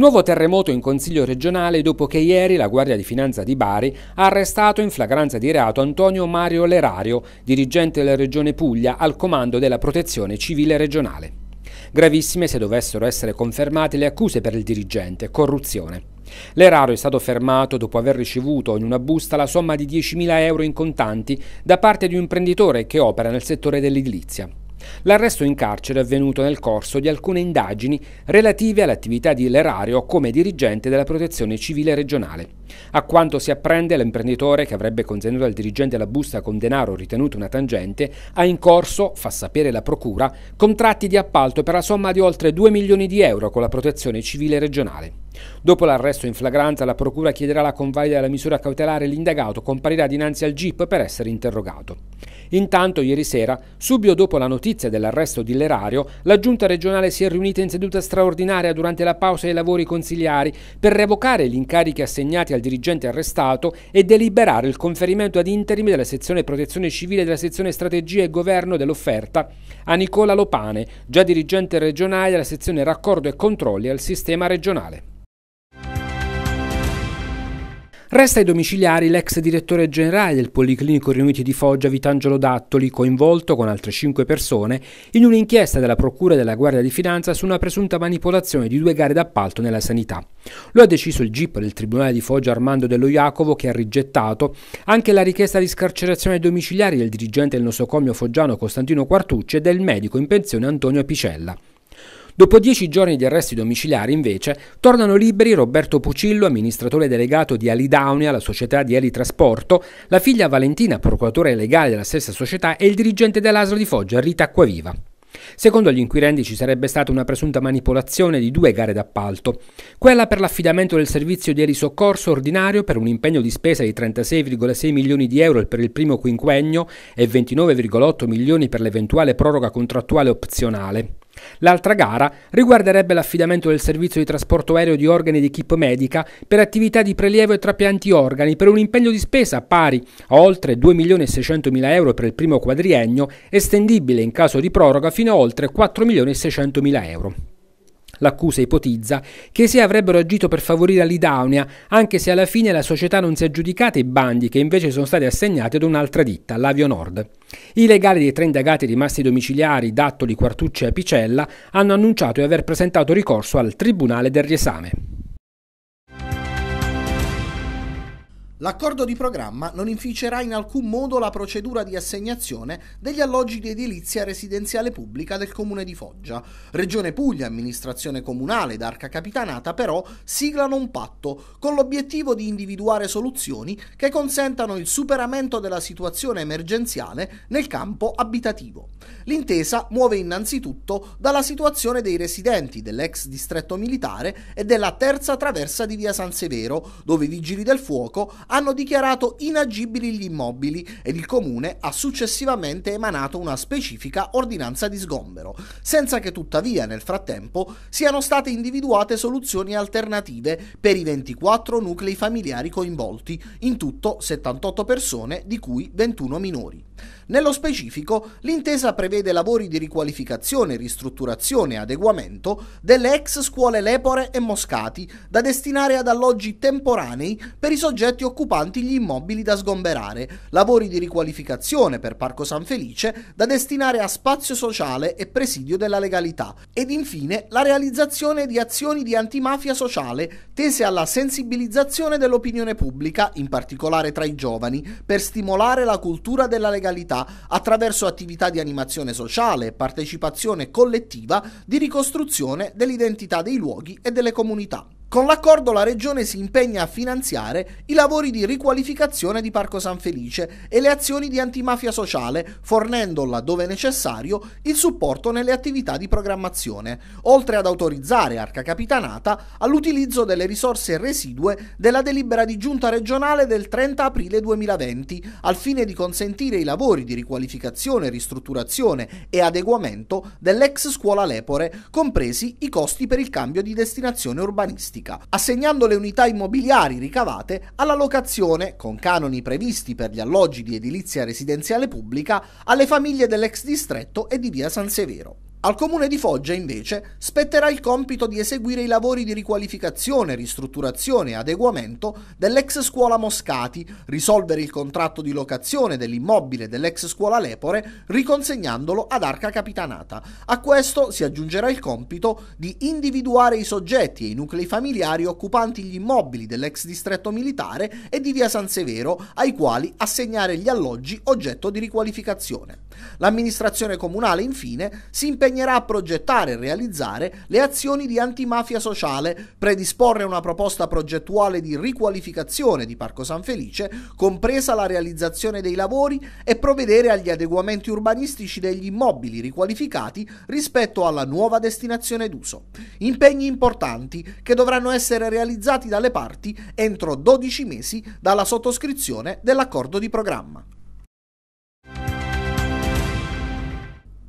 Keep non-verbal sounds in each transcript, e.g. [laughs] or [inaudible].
Nuovo terremoto in Consiglio regionale dopo che ieri la Guardia di Finanza di Bari ha arrestato in flagranza di reato Antonio Mario Lerario, dirigente della Regione Puglia al comando della Protezione Civile regionale. Gravissime se dovessero essere confermate le accuse per il dirigente, corruzione. L'erario è stato fermato dopo aver ricevuto in una busta la somma di 10.000 euro in contanti da parte di un imprenditore che opera nel settore dell'edilizia. L'arresto in carcere è avvenuto nel corso di alcune indagini relative all'attività di Lerario come dirigente della protezione civile regionale. A quanto si apprende, l'imprenditore che avrebbe consegnato al dirigente la busta con denaro ritenuto una tangente ha in corso, fa sapere la procura, contratti di appalto per la somma di oltre 2 milioni di euro con la protezione civile regionale. Dopo l'arresto in flagranza, la procura chiederà la convalida della misura cautelare e l'indagato comparirà dinanzi al GIP per essere interrogato. Intanto ieri sera, subito dopo la notizia dell'arresto di Lerario, la giunta regionale si è riunita in seduta straordinaria durante la pausa dei lavori consigliari per revocare gli incarichi assegnati al dirigente arrestato e deliberare il conferimento ad interim della sezione protezione civile della sezione strategia e governo dell'offerta a Nicola Lopane, già dirigente regionale della sezione raccordo e controlli al sistema regionale. Resta ai domiciliari l'ex direttore generale del Policlinico Riuniti di Foggia Vitangelo Dattoli, coinvolto con altre cinque persone in un'inchiesta della Procura della Guardia di Finanza su una presunta manipolazione di due gare d'appalto nella sanità. Lo ha deciso il GIP del Tribunale di Foggia Armando Dello Iacovo che ha rigettato anche la richiesta di scarcerazione ai domiciliari del dirigente del nosocomio foggiano Costantino Quartucci e del medico in pensione Antonio Apicella. Dopo dieci giorni di arresti domiciliari, invece, tornano liberi Roberto Pucillo, amministratore delegato di Alidaunia, la società di Trasporto, la figlia Valentina, procuratore legale della stessa società, e il dirigente dell'ASL di Foggia, Rita Acquaviva. Secondo gli inquirenti ci sarebbe stata una presunta manipolazione di due gare d'appalto, quella per l'affidamento del servizio di erisoccorso ordinario per un impegno di spesa di 36,6 milioni di euro per il primo quinquennio e 29,8 milioni per l'eventuale proroga contrattuale opzionale. L'altra gara riguarderebbe l'affidamento del servizio di trasporto aereo di organi di equip medica per attività di prelievo e trapianti organi per un impegno di spesa pari a oltre 2.600.000 euro per il primo quadriennio, estendibile in caso di proroga fino a oltre oltre 4.600.000 euro. L'accusa ipotizza che se avrebbero agito per favorire l'Idaunea, anche se alla fine la società non si è aggiudicata i bandi che invece sono stati assegnati ad un'altra ditta, l'Avio Nord. I legali dei tre indagati rimasti domiciliari, Dattoli, Quartucci e Apicella, hanno annunciato di aver presentato ricorso al Tribunale del Riesame. L'accordo di programma non inficerà in alcun modo la procedura di assegnazione degli alloggi di edilizia residenziale pubblica del comune di Foggia. Regione Puglia, amministrazione comunale ed Arca Capitanata però siglano un patto con l'obiettivo di individuare soluzioni che consentano il superamento della situazione emergenziale nel campo abitativo. L'intesa muove innanzitutto dalla situazione dei residenti dell'ex distretto militare e della terza traversa di via San Severo, dove i vigili del fuoco hanno dichiarato inagibili gli immobili ed il comune ha successivamente emanato una specifica ordinanza di sgombero, senza che tuttavia nel frattempo siano state individuate soluzioni alternative per i 24 nuclei familiari coinvolti, in tutto 78 persone di cui 21 minori. Nello specifico, l'intesa prevede lavori di riqualificazione, ristrutturazione e adeguamento delle ex scuole Lepore e Moscati da destinare ad alloggi temporanei per i soggetti occupati occupanti gli immobili da sgomberare, lavori di riqualificazione per Parco San Felice da destinare a spazio sociale e presidio della legalità ed infine la realizzazione di azioni di antimafia sociale tese alla sensibilizzazione dell'opinione pubblica, in particolare tra i giovani, per stimolare la cultura della legalità attraverso attività di animazione sociale, partecipazione collettiva, di ricostruzione dell'identità dei luoghi e delle comunità. Con l'accordo la Regione si impegna a finanziare i lavori di riqualificazione di Parco San Felice e le azioni di antimafia sociale, fornendo, laddove necessario, il supporto nelle attività di programmazione, oltre ad autorizzare Arca Capitanata all'utilizzo delle risorse residue della delibera di giunta regionale del 30 aprile 2020, al fine di consentire i lavori di riqualificazione, ristrutturazione e adeguamento dell'ex scuola Lepore, compresi i costi per il cambio di destinazione urbanistica urbanistica, assegnando le unità immobiliari ricavate alla locazione, con canoni previsti per gli alloggi di edilizia residenziale pubblica, alle famiglie dell'ex distretto e di via San Severo. Al comune di Foggia, invece, spetterà il compito di eseguire i lavori di riqualificazione, ristrutturazione e adeguamento dell'ex scuola Moscati, risolvere il contratto di locazione dell'immobile dell'ex scuola Lepore, riconsegnandolo ad Arca Capitanata. A questo si aggiungerà il compito di individuare i soggetti e i nuclei familiari occupanti gli immobili dell'ex distretto militare e di via San Severo, ai quali assegnare gli alloggi oggetto di riqualificazione. L'amministrazione comunale, infine, si impegna impegnerà a progettare e realizzare le azioni di antimafia sociale, predisporre una proposta progettuale di riqualificazione di Parco San Felice, compresa la realizzazione dei lavori e provvedere agli adeguamenti urbanistici degli immobili riqualificati rispetto alla nuova destinazione d'uso. Impegni importanti che dovranno essere realizzati dalle parti entro 12 mesi dalla sottoscrizione dell'accordo di programma.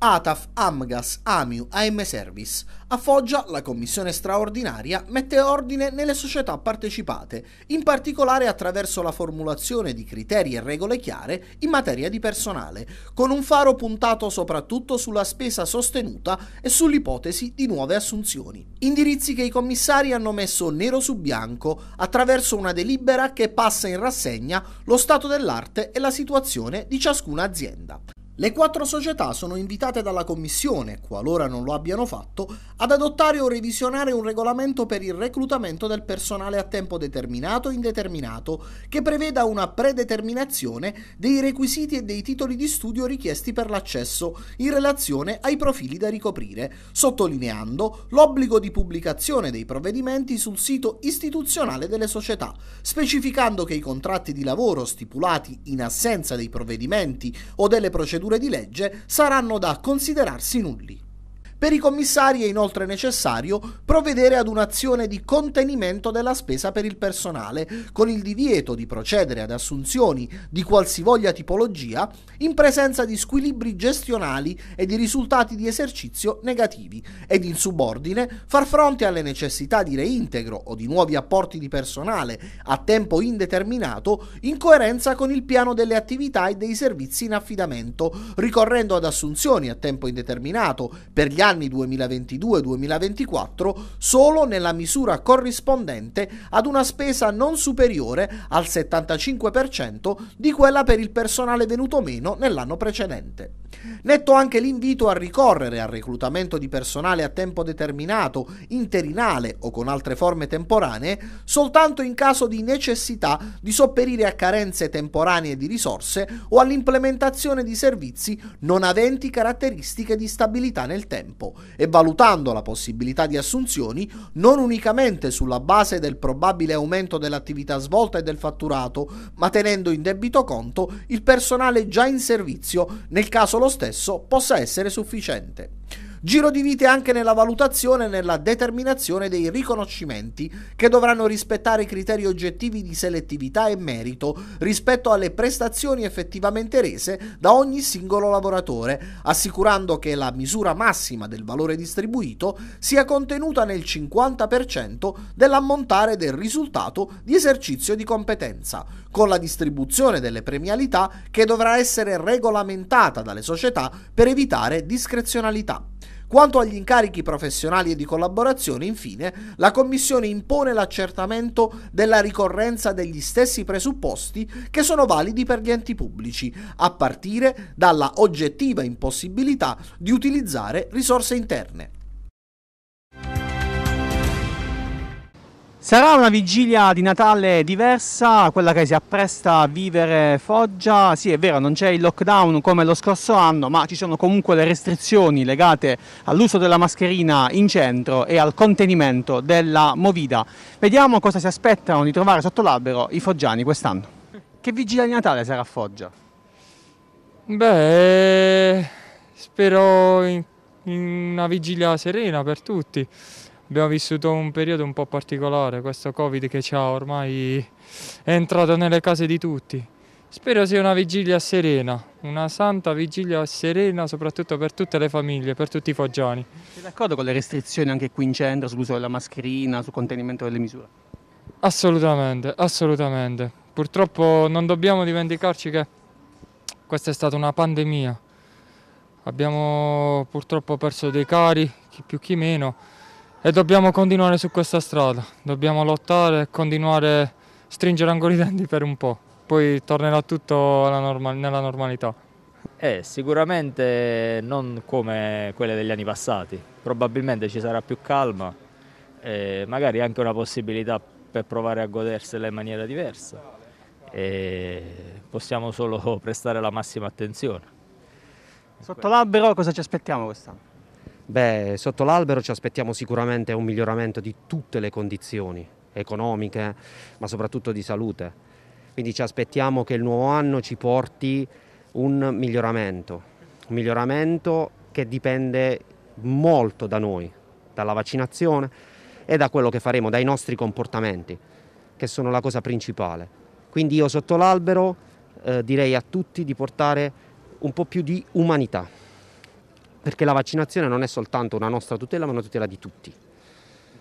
ATAF, AMGAS, AMIU, AM Service. A Foggia la commissione straordinaria mette ordine nelle società partecipate, in particolare attraverso la formulazione di criteri e regole chiare in materia di personale, con un faro puntato soprattutto sulla spesa sostenuta e sull'ipotesi di nuove assunzioni. Indirizzi che i commissari hanno messo nero su bianco attraverso una delibera che passa in rassegna lo stato dell'arte e la situazione di ciascuna azienda. Le quattro società sono invitate dalla Commissione, qualora non lo abbiano fatto, ad adottare o revisionare un regolamento per il reclutamento del personale a tempo determinato o indeterminato, che preveda una predeterminazione dei requisiti e dei titoli di studio richiesti per l'accesso in relazione ai profili da ricoprire, sottolineando l'obbligo di pubblicazione dei provvedimenti sul sito istituzionale delle società, specificando che i contratti di lavoro stipulati in assenza dei provvedimenti o delle procedure di legge saranno da considerarsi nulli. Per i commissari è inoltre necessario provvedere ad un'azione di contenimento della spesa per il personale, con il divieto di procedere ad assunzioni di qualsivoglia tipologia in presenza di squilibri gestionali e di risultati di esercizio negativi ed in subordine far fronte alle necessità di reintegro o di nuovi apporti di personale a tempo indeterminato in coerenza con il piano delle attività e dei servizi in affidamento, ricorrendo ad assunzioni a tempo indeterminato per gli anni 2022-2024 solo nella misura corrispondente ad una spesa non superiore al 75% di quella per il personale venuto meno nell'anno precedente. Netto anche l'invito a ricorrere al reclutamento di personale a tempo determinato, interinale o con altre forme temporanee, soltanto in caso di necessità di sopperire a carenze temporanee di risorse o all'implementazione di servizi non aventi caratteristiche di stabilità nel tempo e valutando la possibilità di assunzioni non unicamente sulla base del probabile aumento dell'attività svolta e del fatturato, ma tenendo in debito conto il personale già in servizio nel caso lo stesso possa essere sufficiente. Giro di vite anche nella valutazione e nella determinazione dei riconoscimenti che dovranno rispettare i criteri oggettivi di selettività e merito rispetto alle prestazioni effettivamente rese da ogni singolo lavoratore, assicurando che la misura massima del valore distribuito sia contenuta nel 50% dell'ammontare del risultato di esercizio di competenza, con la distribuzione delle premialità che dovrà essere regolamentata dalle società per evitare discrezionalità. Quanto agli incarichi professionali e di collaborazione, infine, la Commissione impone l'accertamento della ricorrenza degli stessi presupposti che sono validi per gli enti pubblici, a partire dalla oggettiva impossibilità di utilizzare risorse interne. Sarà una vigilia di Natale diversa, quella che si appresta a vivere Foggia. Sì, è vero, non c'è il lockdown come lo scorso anno, ma ci sono comunque le restrizioni legate all'uso della mascherina in centro e al contenimento della Movida. Vediamo cosa si aspettano di trovare sotto l'albero i foggiani quest'anno. Che vigilia di Natale sarà a Foggia? Beh, spero in una vigilia serena per tutti abbiamo vissuto un periodo un po' particolare, questo Covid che ci ha ormai è entrato nelle case di tutti. Spero sia una vigilia serena, una santa vigilia serena soprattutto per tutte le famiglie, per tutti i foggiani. Sei d'accordo con le restrizioni anche qui in centro sull'uso della mascherina, sul contenimento delle misure? Assolutamente, assolutamente. Purtroppo non dobbiamo dimenticarci che questa è stata una pandemia. Abbiamo purtroppo perso dei cari, chi più chi meno e dobbiamo continuare su questa strada, dobbiamo lottare e continuare a stringere ancora i denti per un po', poi tornerà tutto normal nella normalità. Eh, sicuramente non come quelle degli anni passati, probabilmente ci sarà più calma, eh, magari anche una possibilità per provare a godersela in maniera diversa e possiamo solo [laughs] prestare la massima attenzione. Sotto l'albero cosa ci aspettiamo quest'anno? Beh, sotto l'albero ci aspettiamo sicuramente un miglioramento di tutte le condizioni economiche, ma soprattutto di salute. Quindi ci aspettiamo che il nuovo anno ci porti un miglioramento, un miglioramento che dipende molto da noi, dalla vaccinazione e da quello che faremo, dai nostri comportamenti, che sono la cosa principale. Quindi io sotto l'albero eh, direi a tutti di portare un po' più di umanità perché la vaccinazione non è soltanto una nostra tutela ma una tutela di tutti.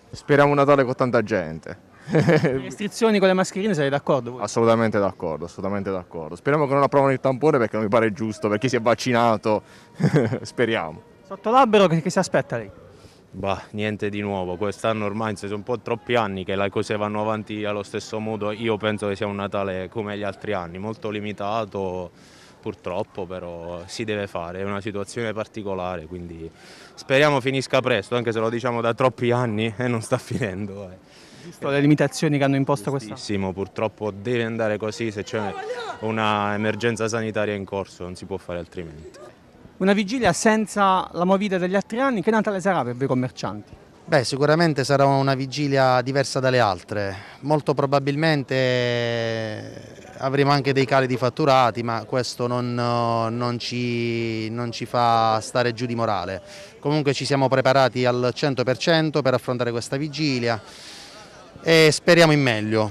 Speriamo un Natale con tanta gente. Le restrizioni con le mascherine sei d'accordo? Voi? Assolutamente d'accordo, assolutamente d'accordo. Speriamo che non approvano il tampone perché non mi pare giusto, per chi si è vaccinato, [laughs] speriamo. Sotto l'albero che, che si aspetta lei? Bah, niente di nuovo, quest'anno ormai sono un po' troppi anni che le cose vanno avanti allo stesso modo, io penso che sia un Natale come gli altri anni, molto limitato purtroppo, però si deve fare, è una situazione particolare, quindi speriamo finisca presto, anche se lo diciamo da troppi anni [laughs] e non sta finendo. Eh. le limitazioni che hanno imposto Sì, purtroppo deve andare così se c'è una emergenza sanitaria in corso, non si può fare altrimenti. Una vigilia senza la movida degli altri anni, che Natale sarà per voi commercianti? Beh, sicuramente sarà una vigilia diversa dalle altre, molto probabilmente eh, avremo anche dei cali di fatturati, ma questo non, eh, non, ci, non ci, fa stare giù di morale. Comunque ci siamo preparati al 100% per affrontare questa vigilia e speriamo in meglio.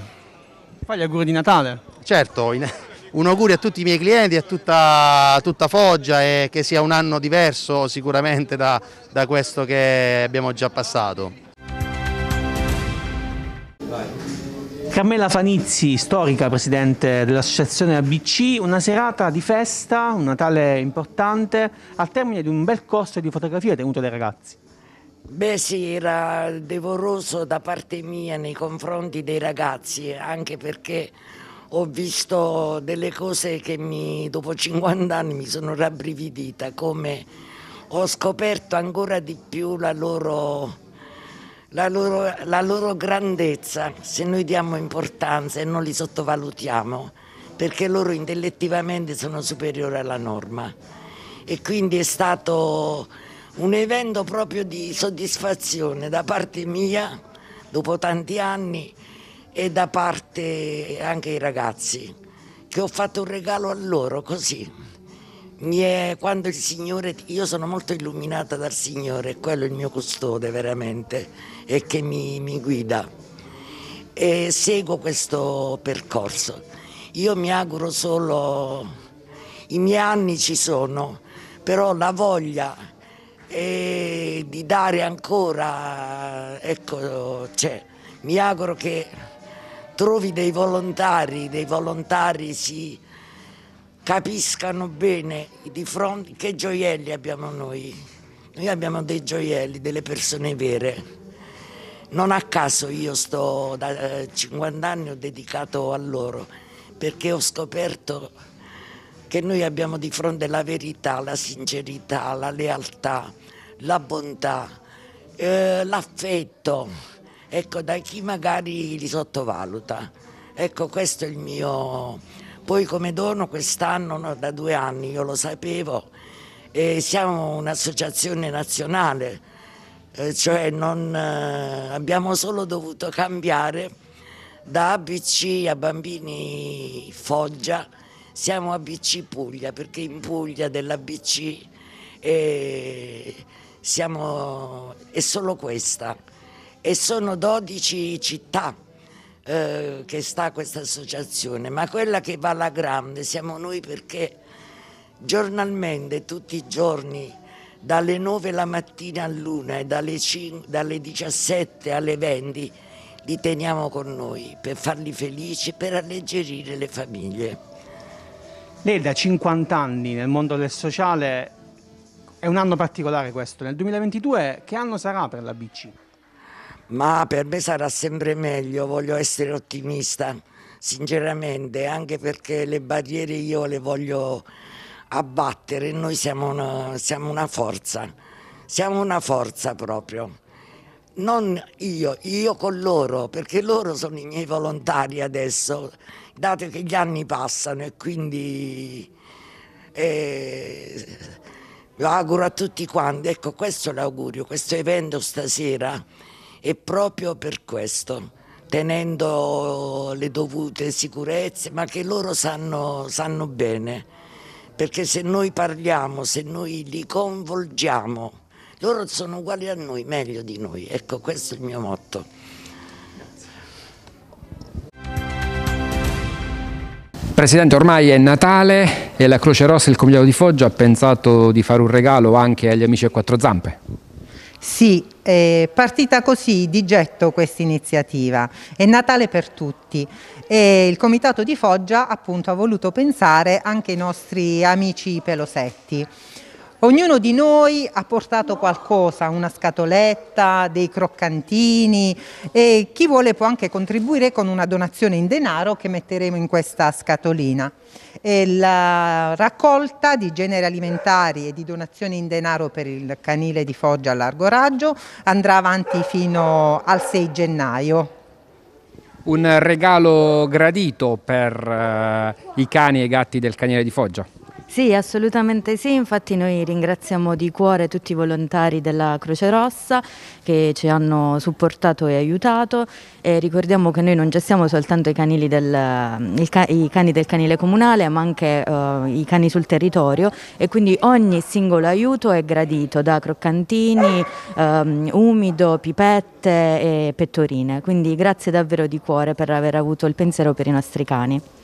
Fai gli auguri di Natale. Certo, in un augurio a tutti i miei clienti, e a tutta, tutta Foggia e che sia un anno diverso sicuramente da, da questo che abbiamo già passato. Carmela Fanizzi, storica presidente dell'associazione ABC, una serata di festa, un Natale importante, al termine di un bel corso di fotografia tenuto dai ragazzi. Beh sì, era devoroso da parte mia nei confronti dei ragazzi, anche perché ho visto delle cose che mi, dopo 50 anni mi sono rabbrividita, come ho scoperto ancora di più la loro, la loro, la loro grandezza, se noi diamo importanza e non li sottovalutiamo, perché loro intellettivamente sono superiori alla norma. E quindi è stato un evento proprio di soddisfazione da parte mia, dopo tanti anni, e da parte anche ai ragazzi, che ho fatto un regalo a loro così. È, quando il Signore, io sono molto illuminata dal Signore, quello è il mio custode veramente e che mi, mi guida e seguo questo percorso. Io mi auguro solo, i miei anni ci sono, però la voglia eh, di dare ancora, ecco, c'è. Cioè, mi auguro che trovi dei volontari, dei volontari si capiscano bene di fronte che gioielli abbiamo noi. Noi abbiamo dei gioielli, delle persone vere. Non a caso io sto da 50 eh, anni ho dedicato a loro perché ho scoperto che noi abbiamo di fronte la verità, la sincerità, la lealtà, la bontà, eh, l'affetto ecco, da chi magari li sottovaluta. Ecco, questo è il mio... Poi come dono quest'anno, no, da due anni, io lo sapevo, eh, siamo un'associazione nazionale, eh, cioè non, eh, abbiamo solo dovuto cambiare da ABC a Bambini Foggia, siamo ABC Puglia, perché in Puglia dell'ABC eh, siamo, è solo questa e sono 12 città eh, che sta questa associazione, ma quella che va alla grande siamo noi perché giornalmente, tutti i giorni, dalle 9 la mattina all'una e dalle, 5, dalle 17 alle 20 li teniamo con noi per farli felici, per alleggerire le famiglie. Lei da 50 anni nel mondo del sociale è un anno particolare questo, nel 2022 che anno sarà per la BC? ma per me sarà sempre meglio, voglio essere ottimista, sinceramente, anche perché le barriere io le voglio abbattere, noi siamo una, siamo una forza, siamo una forza proprio. Non io, io con loro, perché loro sono i miei volontari adesso, dato che gli anni passano e quindi eh, lo auguro a tutti quanti. Ecco, questo è l'augurio, questo evento stasera e proprio per questo tenendo le dovute sicurezze, ma che loro sanno, sanno bene, perché se noi parliamo, se noi li coinvolgiamo, loro sono uguali a noi, meglio di noi, ecco questo è il mio motto. Presidente, ormai è Natale e la Croce Rossa e il Comitato di Foggia ha pensato di fare un regalo anche agli amici a quattro zampe. Sì, è partita così di getto questa iniziativa, è Natale per tutti e il Comitato di Foggia appunto ha voluto pensare anche ai nostri amici pelosetti. Ognuno di noi ha portato qualcosa, una scatoletta, dei croccantini e chi vuole può anche contribuire con una donazione in denaro che metteremo in questa scatolina. E la raccolta di generi alimentari e di donazioni in denaro per il canile di Foggia a largo raggio andrà avanti fino al 6 gennaio. Un regalo gradito per eh, i cani e i gatti del canile di Foggia. Sì, assolutamente sì, infatti noi ringraziamo di cuore tutti i volontari della Croce Rossa che ci hanno supportato e aiutato e ricordiamo che noi non gestiamo soltanto i cani del, mm, ca cani del canile comunale ma anche uh, i cani sul territorio e quindi ogni singolo aiuto è gradito da croccantini, um, umido, pipette e pettorine, quindi grazie davvero di cuore per aver avuto il pensiero per i nostri cani.